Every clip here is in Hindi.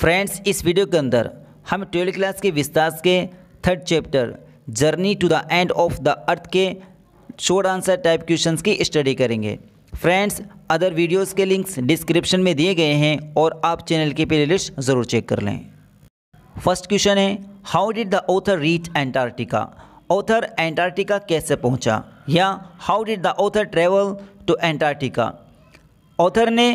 फ्रेंड्स इस वीडियो के अंदर हम ट्वेल्थ क्लास के विस्तार के third chapter journey to the end of the earth के शोर्ट आंसर टाइप क्वेश्चन की स्टडी करेंगे फ्रेंड्स अदर वीडियोस के लिंक्स डिस्क्रिप्शन में दिए गए हैं और आप चैनल की प्ले लिस्ट ज़रूर चेक कर लें फर्स्ट क्वेश्चन है how did the author reach Antarctica author Antarctica कैसे पहुंचा या how did the author travel to Antarctica author ने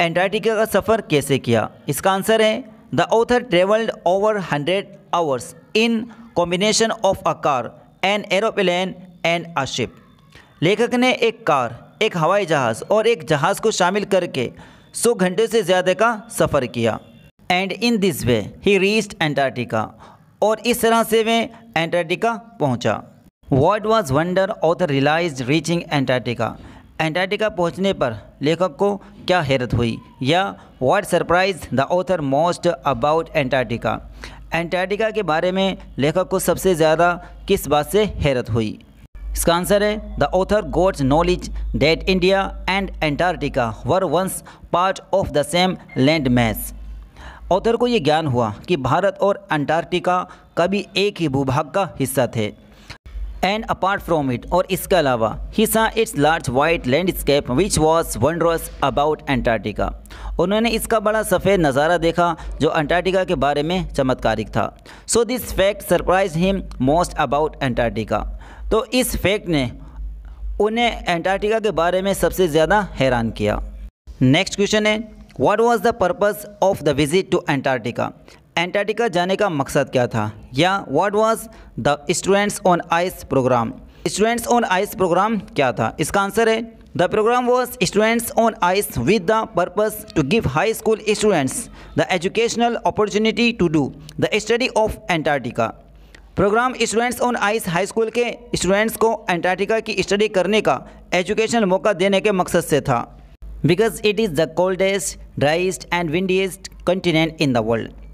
एंटार्टिका का सफ़र कैसे किया इसका आंसर है the author travelled over hundred hours in combination of a car an aeroplane and a ship लेखक ने एक कार एक हवाई जहाज़ और एक जहाज़ को शामिल करके सौ घंटे से ज़्यादा का सफ़र किया and in this way he reached Antarctica और इस तरह से वे एंटार्टिका पहुंचा what was wonder author realise reaching Antarctica Antarctica पहुंचने पर लेखक को क्या हैरत हुई या what surprise the author most about Antarctica Antarctica के बारे में लेखक को सबसे ज़्यादा किस बात से हैरत हुई इसका आंसर है the author gods knowledge that India and Antarctica were once part of the same land mass author को ये ज्ञान हुआ कि भारत और अंटार्कटिका कभी एक ही भूभाग का हिस्सा थे एंड अपार्ट फ्रॉम इट और इसके अलावा he saw its large white landscape which was wondrous about Antarctica उन्होंने इसका बड़ा सफ़ेद नज़ारा देखा जो अंटार्कटिका के बारे में चमत्कारिक था so this fact surprise him most about Antarctica तो इस फैक्ट ने उन्हें एंटार्टिका के बारे में सबसे ज़्यादा हैरान किया नेक्स्ट क्वेश्चन है what was the purpose of the visit to Antarctica Antarctica जाने का मकसद क्या था या what was the students on ice programme students on ice programme क्या था इसका आंसर है the programme was students on ice with the purpose to give high school students the educational opportunity to do the study of Antarctica programme students on ice high school के स्टूडेंट्स को एंटार्टिका की स्टडी करने का एजुकेशनल मौका देने के मकसद से था because it is the coldest driest and windiest continent in the world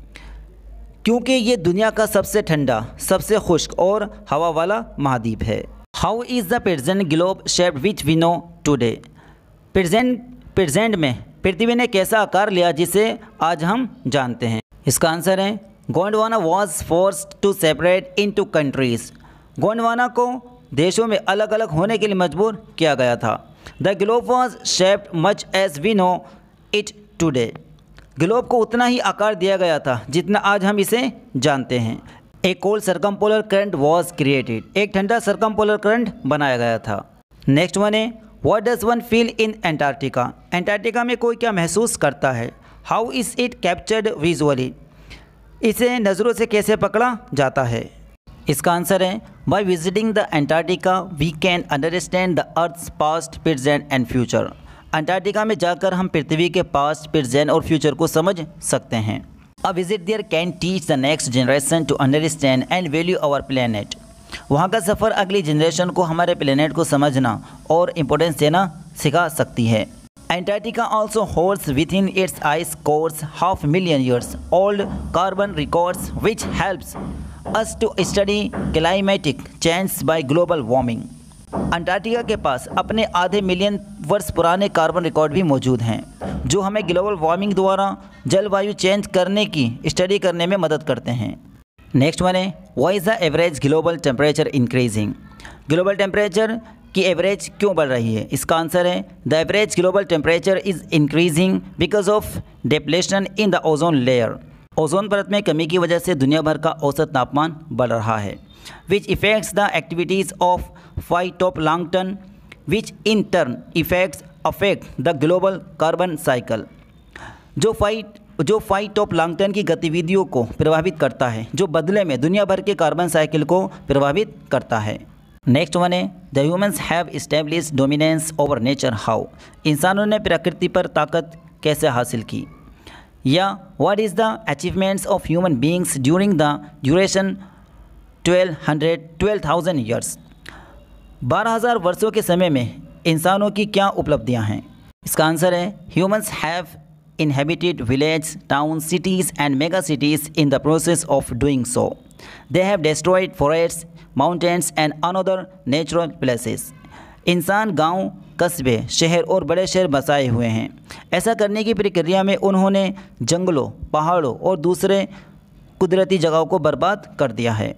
क्योंकि ये दुनिया का सबसे ठंडा सबसे खुश्क और हवा वाला महाद्वीप है how is the present globe shape which we know today present present में पृथ्वी ने कैसा आकार लिया जिसे आज हम जानते हैं इसका आंसर है Gondwana was force to separate into countries Gondwana को देशों में अलग अलग होने के लिए मजबूर किया गया था the globe was shaped much as we know it today globe को उतना ही आकार दिया गया था जितना आज हम इसे जानते हैं a cold circumpolar current was created एक ठंडा सरकम पोलर करंट बनाया गया था नेक्स्ट वन है what does one feel in Antarctica Antarctica में कोई क्या महसूस करता है how is it captured visually इसे नज़रों से कैसे पकड़ा जाता है इसका आंसर है by visiting the Antarctica we can understand the earth past present and future Antarctica में जाकर हम पृथ्वी के पास्ट प्रेजेंट और फ्यूचर को समझ सकते हैं a visit there can teach the next generation to understand and value our planet वहाँ का सफ़र अगली जनरेशन को हमारे प्लानट को समझना और इम्पोर्टेंस देना सिखा सकती है also holds within its ice cores half million years old carbon records which helps us to study climatic change by global warming Antarctica के पास अपने आधे मिलियन वर्ष पुराने कार्बन रिकॉर्ड भी मौजूद हैं जो हमें ग्लोबल वार्मिंग द्वारा जलवायु चेंज करने की स्टडी करने में मदद करते हैं नेक्स्ट वन है why is the average global temperature increasing global temperature की एवरेज क्यों बढ़ रही है इसका आंसर है the average global temperature is increasing because of depletion in the ozone layer ozone परत में कमी की वजह से दुनिया भर का औसत तापमान बढ़ रहा है which affects the activities of phytoplankton which in turn affects affect the global carbon cycle जो फाइट जो फाइटोप्लांकटन की गतिविधियों को प्रभावित करता है जो बदले में दुनिया भर के कार्बन साइकिल को प्रभावित करता है नेक्स्ट वन है the humans have establish dominance over nature how इंसानों ने प्रकृति पर ताकत कैसे हासिल की या what is the achievements of human beings during the duration twelve hundred twelve thousand years बारह हज़ार वर्षों के समय में इंसानों की क्या उपलब्धियां हैं इसका आंसर है humans have inhabited village town cities and mega cities in the process of doing so they have destroyed forest mountains and another natural places इंसान गांव, कस्बे शहर और बड़े शहर बसाए हुए हैं ऐसा करने की प्रक्रिया में उन्होंने जंगलों पहाड़ों और दूसरे कुदरती जगहों को बर्बाद कर दिया है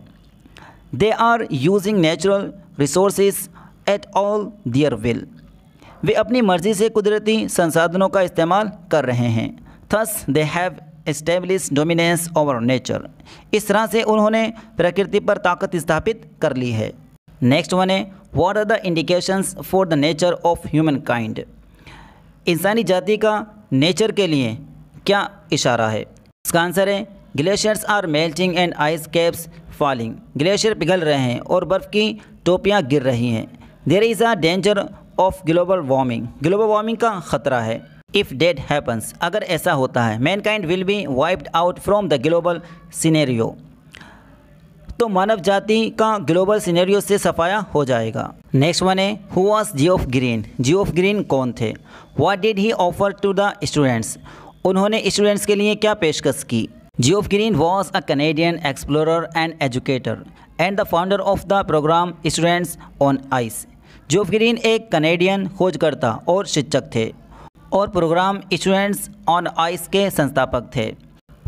They are using natural resources at all their will. वे अपनी मर्जी से कुदरती संसाधनों का इस्तेमाल कर रहे हैं thus they have establish dominance over nature इस तरह से उन्होंने प्रकृति पर ताकत स्थापित कर ली है नेक्स्ट वन है what are the indications for the nature of humankind इंसानी जाति का नेचर के लिए क्या इशारा है इसका आंसर है glaciers are melting and ice caps falling glacier पिघल रहे हैं और बर्फ़ की टोपियाँ गिर रही हैं there is a danger of global warming global warming का ख़तरा है इफ़ डेट हैपन्स अगर ऐसा होता है mankind will be wiped out from the global scenario तो मानव जाति का ग्लोबल सीनेरियो से सफाया हो जाएगा नेक्स्ट वन है who was Geoff Green Geoff Green कौन थे what did he offer to the students उन्होंने स्टूडेंट्स के लिए क्या पेशकश की Geoff Green was a Canadian explorer and educator and the founder of the program Students on Ice. Geoff Green एक कनेडियन खोजकर्ता और शिक्षक थे और प्रोग्राम स्टूडेंट्स ऑन आइस के संस्थापक थे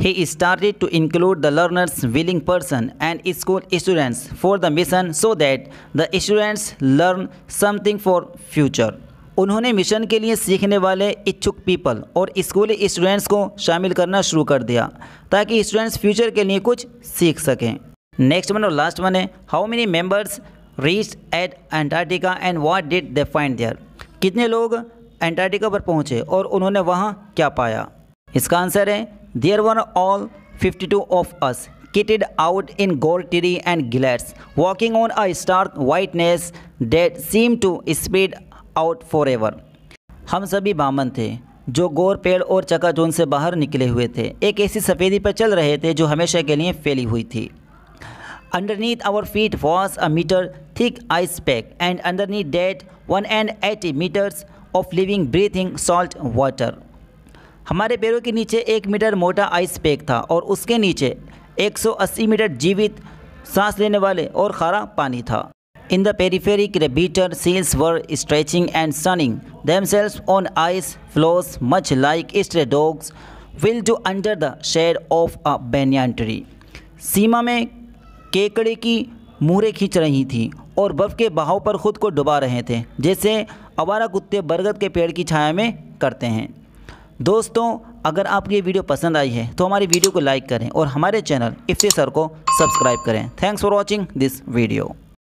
He started to include the learner's willing person and school students for the mission so that the students learn something for future. उन्होंने मिशन के लिए सीखने वाले इच्छुक पीपल और स्कूली स्टूडेंट्स को शामिल करना शुरू कर दिया ताकि स्टूडेंट्स फ्यूचर के लिए कुछ सीख सकें नेक्स्ट वन और लास्ट वन है how many members reach at Antarctica and what did they find there कितने लोग एंटार्टिका पर पहुंचे और उन्होंने वहाँ क्या पाया इसका आंसर है there one all 52 of us kitted out in gold टीरी and gillets walking on a star whiteness that seem to spread out forever हम सभी बामन थे जो गोर पेड़ और चकाचौंध से बाहर निकले हुए थे एक ऐसी सफ़ेदी पर चल रहे थे जो हमेशा के लिए फैली हुई थी our was a meter thick ice pack and underneath that one and eighty metres of living breathing salt water हमारे पैरों के नीचे एक मीटर मोटा आइस पैक था और उसके नीचे 180 मीटर जीवित सांस लेने वाले और खारा पानी था In the periphery, repeater seals were stretching and sunning themselves on ice floes much like stray dogs will do under the shade of a banyan tree. सीमा में केकड़े की मुहरें खींच रही थी और बर्फ़ के बहाव पर खुद को डुबा रहे थे जैसे आवारा कुत्ते बरगद के पेड़ की छाया में करते हैं दोस्तों अगर आपको ये वीडियो पसंद आई है तो हमारी वीडियो को लाइक करें और हमारे चैनल इफ्ते सर को सब्सक्राइब करें thanks for watching this video